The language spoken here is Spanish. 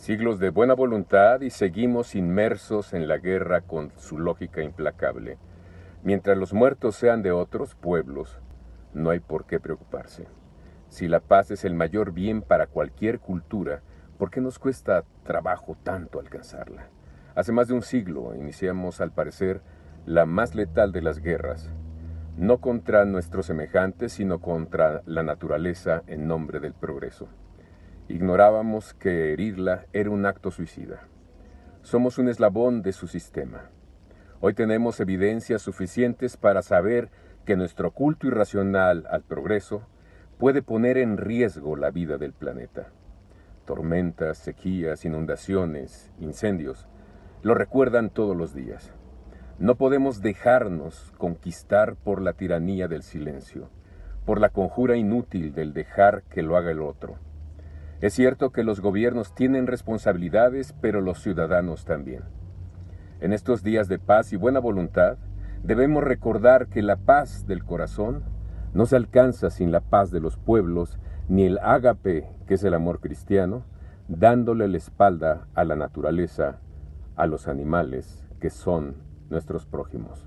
siglos de buena voluntad y seguimos inmersos en la guerra con su lógica implacable. Mientras los muertos sean de otros pueblos, no hay por qué preocuparse. Si la paz es el mayor bien para cualquier cultura, ¿por qué nos cuesta trabajo tanto alcanzarla? Hace más de un siglo iniciamos, al parecer, la más letal de las guerras, no contra nuestros semejantes, sino contra la naturaleza en nombre del progreso. Ignorábamos que herirla era un acto suicida. Somos un eslabón de su sistema. Hoy tenemos evidencias suficientes para saber que nuestro culto irracional al progreso puede poner en riesgo la vida del planeta. Tormentas, sequías, inundaciones, incendios, lo recuerdan todos los días. No podemos dejarnos conquistar por la tiranía del silencio, por la conjura inútil del dejar que lo haga el otro. Es cierto que los gobiernos tienen responsabilidades, pero los ciudadanos también. En estos días de paz y buena voluntad, debemos recordar que la paz del corazón no se alcanza sin la paz de los pueblos, ni el ágape, que es el amor cristiano, dándole la espalda a la naturaleza, a los animales que son nuestros prójimos.